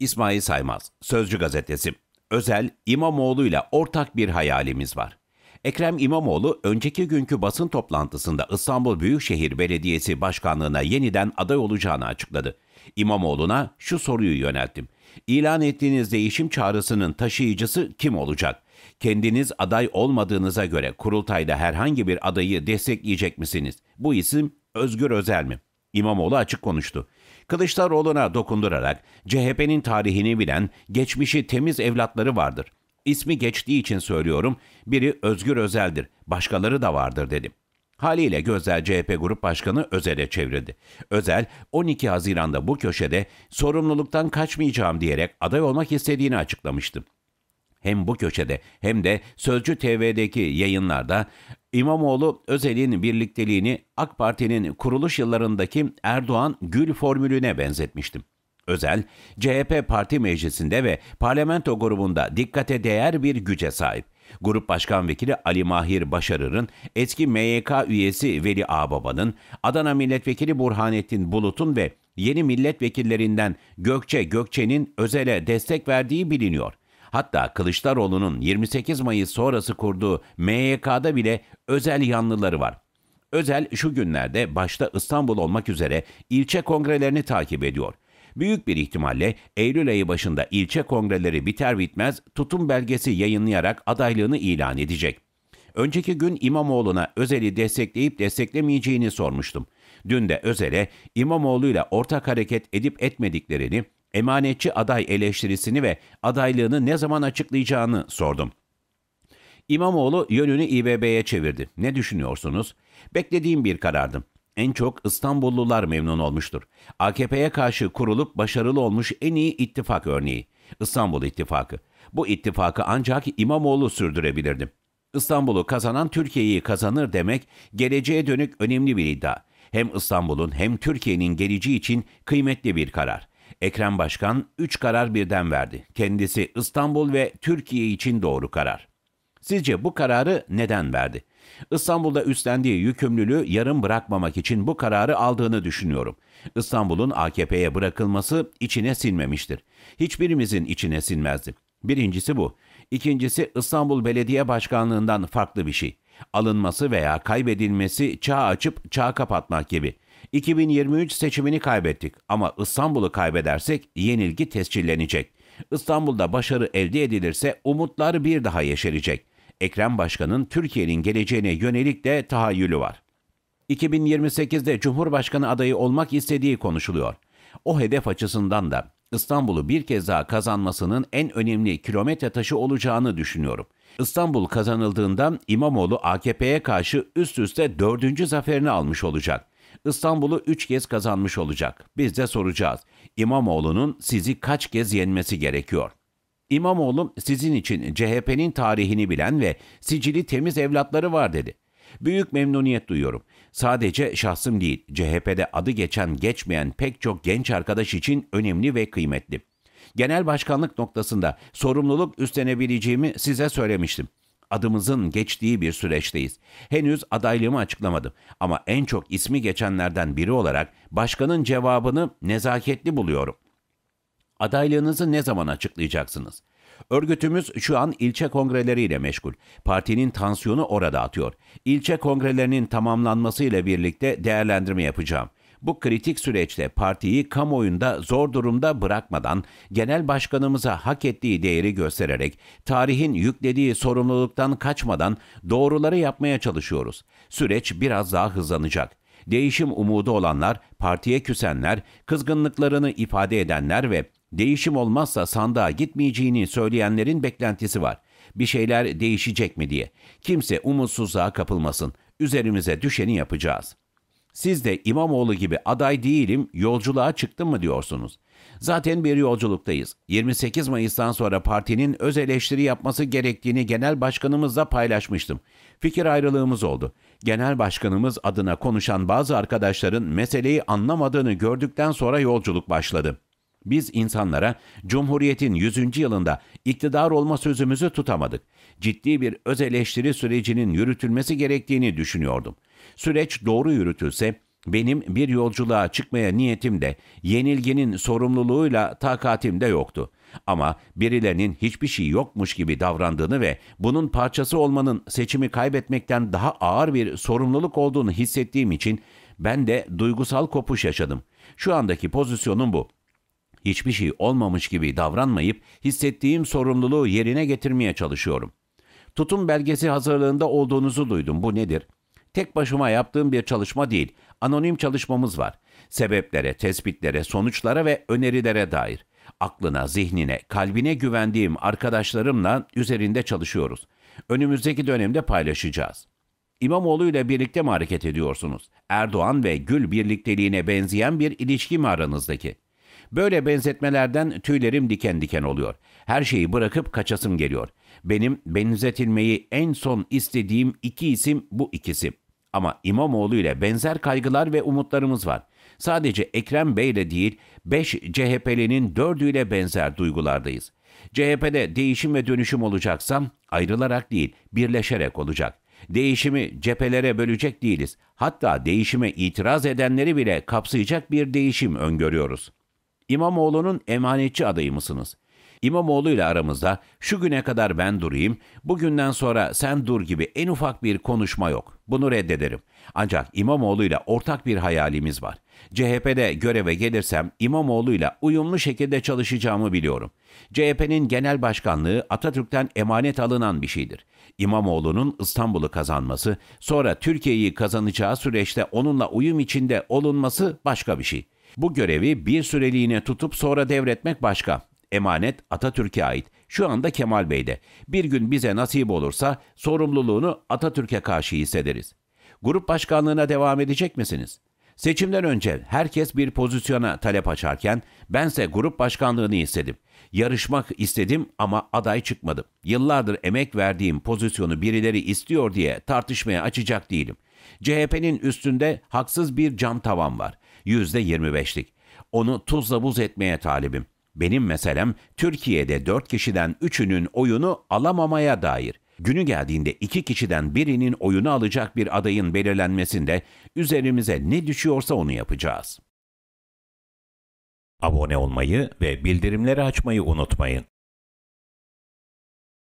İsmail Saymaz, Sözcü Gazetesi. Özel, İmamoğlu ile ortak bir hayalimiz var. Ekrem İmamoğlu önceki günkü basın toplantısında İstanbul Büyükşehir Belediyesi Başkanlığına yeniden aday olacağını açıkladı. İmamoğlu'na şu soruyu yönelttim. İlan ettiğiniz değişim çağrısının taşıyıcısı kim olacak? Kendiniz aday olmadığınıza göre kurultayda herhangi bir adayı destekleyecek misiniz? Bu isim Özgür Özel mi? İmamoğlu açık konuştu. Kılıçdaroğlu'na dokundurarak CHP'nin tarihini bilen geçmişi temiz evlatları vardır. İsmi geçtiği için söylüyorum biri Özgür Özel'dir başkaları da vardır dedim. Haliyle Gözler CHP Grup Başkanı Özel'e çevrildi. Özel 12 Haziran'da bu köşede sorumluluktan kaçmayacağım diyerek aday olmak istediğini açıklamıştı hem bu köşede hem de Sözcü TV'deki yayınlarda İmamoğlu Özel'in birlikteliğini AK Parti'nin kuruluş yıllarındaki Erdoğan Gül formülüne benzetmiştim. Özel, CHP parti meclisinde ve parlamento grubunda dikkate değer bir güce sahip. Grup Başkan Vekili Ali Mahir Başarır'ın, eski MYK üyesi Veli Ağbaba'nın, Adana Milletvekili Burhanettin Bulut'un ve yeni milletvekillerinden Gökçe Gökçe'nin özele destek verdiği biliniyor. Hatta Kılıçdaroğlu'nun 28 Mayıs sonrası kurduğu MYK'da bile özel yanlıları var. Özel şu günlerde başta İstanbul olmak üzere ilçe kongrelerini takip ediyor. Büyük bir ihtimalle Eylül ayı başında ilçe kongreleri biter bitmez tutum belgesi yayınlayarak adaylığını ilan edecek. Önceki gün İmamoğlu'na Özel'i destekleyip desteklemeyeceğini sormuştum. Dün de Özel'e İmamoğlu'yla ortak hareket edip etmediklerini, emanetçi aday eleştirisini ve adaylığını ne zaman açıklayacağını sordum. İmamoğlu yönünü İBB'ye çevirdi. Ne düşünüyorsunuz? Beklediğim bir karardım. En çok İstanbullular memnun olmuştur. AKP'ye karşı kurulup başarılı olmuş en iyi ittifak örneği. İstanbul İttifakı. Bu ittifakı ancak İmamoğlu sürdürebilirdi. İstanbul'u kazanan Türkiye'yi kazanır demek geleceğe dönük önemli bir iddia. Hem İstanbul'un hem Türkiye'nin geleceği için kıymetli bir karar. Ekrem Başkan 3 karar birden verdi. Kendisi İstanbul ve Türkiye için doğru karar. Sizce bu kararı neden verdi? İstanbul'da üstlendiği yükümlülüğü yarım bırakmamak için bu kararı aldığını düşünüyorum. İstanbul'un AKP'ye bırakılması içine sinmemiştir. Hiçbirimizin içine sinmezdi. Birincisi bu. İkincisi İstanbul Belediye Başkanlığından farklı bir şey. Alınması veya kaybedilmesi çağ açıp çağ kapatmak gibi. 2023 seçimini kaybettik ama İstanbul'u kaybedersek yenilgi tescillenecek. İstanbul'da başarı elde edilirse umutlar bir daha yeşerecek. Ekrem Başkan'ın Türkiye'nin geleceğine yönelik de tahayyülü var. 2028'de Cumhurbaşkanı adayı olmak istediği konuşuluyor. O hedef açısından da İstanbul'u bir kez daha kazanmasının en önemli kilometre taşı olacağını düşünüyorum. İstanbul kazanıldığında İmamoğlu AKP'ye karşı üst üste dördüncü zaferini almış olacak. İstanbul'u 3 kez kazanmış olacak. Biz de soracağız. İmamoğlu'nun sizi kaç kez yenmesi gerekiyor? İmamoğlu sizin için CHP'nin tarihini bilen ve sicili temiz evlatları var dedi. Büyük memnuniyet duyuyorum. Sadece şahsım değil, CHP'de adı geçen geçmeyen pek çok genç arkadaş için önemli ve kıymetli. Genel başkanlık noktasında sorumluluk üstlenebileceğimi size söylemiştim. Adımızın geçtiği bir süreçteyiz. Henüz adaylığımı açıklamadım ama en çok ismi geçenlerden biri olarak başkanın cevabını nezaketli buluyorum. Adaylığınızı ne zaman açıklayacaksınız? Örgütümüz şu an ilçe kongreleriyle meşgul. Partinin tansiyonu orada atıyor. İlçe kongrelerinin tamamlanmasıyla birlikte değerlendirme yapacağım. Bu kritik süreçte partiyi kamuoyunda zor durumda bırakmadan genel başkanımıza hak ettiği değeri göstererek tarihin yüklediği sorumluluktan kaçmadan doğruları yapmaya çalışıyoruz. Süreç biraz daha hızlanacak. Değişim umudu olanlar, partiye küsenler, kızgınlıklarını ifade edenler ve değişim olmazsa sandığa gitmeyeceğini söyleyenlerin beklentisi var. Bir şeyler değişecek mi diye. Kimse umutsuzluğa kapılmasın. Üzerimize düşeni yapacağız.'' Siz de İmamoğlu gibi aday değilim, yolculuğa çıktım mı diyorsunuz. Zaten bir yolculuktayız. 28 Mayıs'tan sonra partinin öz eleştiri yapması gerektiğini genel başkanımızla paylaşmıştım. Fikir ayrılığımız oldu. Genel başkanımız adına konuşan bazı arkadaşların meseleyi anlamadığını gördükten sonra yolculuk başladı. Biz insanlara Cumhuriyet'in 100. yılında iktidar olma sözümüzü tutamadık. Ciddi bir öz eleştiri sürecinin yürütülmesi gerektiğini düşünüyordum. Süreç doğru yürütülse benim bir yolculuğa çıkmaya niyetim de yenilginin sorumluluğuyla takatim de yoktu. Ama birilerinin hiçbir şey yokmuş gibi davrandığını ve bunun parçası olmanın seçimi kaybetmekten daha ağır bir sorumluluk olduğunu hissettiğim için ben de duygusal kopuş yaşadım. Şu andaki pozisyonum bu hiçbir şey olmamış gibi davranmayıp hissettiğim sorumluluğu yerine getirmeye çalışıyorum. Tutum belgesi hazırlığında olduğunuzu duydum. Bu nedir? Tek başıma yaptığım bir çalışma değil. Anonim çalışmamız var. Sebeplere, tespitlere, sonuçlara ve önerilere dair. Aklına, zihnine, kalbine güvendiğim arkadaşlarımla üzerinde çalışıyoruz. Önümüzdeki dönemde paylaşacağız.'' İmamoğlu ile birlikte mi hareket ediyorsunuz? Erdoğan ve Gül birlikteliğine benzeyen bir ilişki mi aranızdaki? Böyle benzetmelerden tüylerim diken diken oluyor. Her şeyi bırakıp kaçasım geliyor. Benim benzetilmeyi en son istediğim iki isim bu ikisi. Ama İmamoğlu ile benzer kaygılar ve umutlarımız var. Sadece Ekrem Bey ile değil, 5 CHP'linin 4'üyle benzer duygulardayız. CHP'de değişim ve dönüşüm olacaksa ayrılarak değil, birleşerek olacak. Değişimi cephelere bölecek değiliz. Hatta değişime itiraz edenleri bile kapsayacak bir değişim öngörüyoruz. İmamoğlu'nun emanetçi adayı mısınız? İmamoğlu ile aramızda şu güne kadar ben durayım, bugünden sonra sen dur gibi en ufak bir konuşma yok. Bunu reddederim. Ancak İmamoğlu ile ortak bir hayalimiz var. CHP'de göreve gelirsem İmamoğlu ile uyumlu şekilde çalışacağımı biliyorum. CHP'nin genel başkanlığı Atatürk'ten emanet alınan bir şeydir. İmamoğlu'nun İstanbul'u kazanması, sonra Türkiye'yi kazanacağı süreçte onunla uyum içinde olunması başka bir şey. Bu görevi bir süreliğine tutup sonra devretmek başka. Emanet Atatürk'e ait. Şu anda Kemal Bey'de. Bir gün bize nasip olursa sorumluluğunu Atatürk'e karşı hissederiz. Grup başkanlığına devam edecek misiniz? Seçimden önce herkes bir pozisyona talep açarken bense grup başkanlığını istedim. Yarışmak istedim ama aday çıkmadım. Yıllardır emek verdiğim pozisyonu birileri istiyor diye tartışmaya açacak değilim. CHP'nin üstünde haksız bir cam tavan var. %25'lik. Onu tuzla buz etmeye talibim. Benim meselem Türkiye'de 4 kişiden 3'ünün oyunu alamamaya dair. Günü geldiğinde iki kişiden birinin oyunu alacak bir adayın belirlenmesinde üzerimize ne düşüyorsa onu yapacağız. Abone olmayı ve bildirimleri açmayı unutmayın.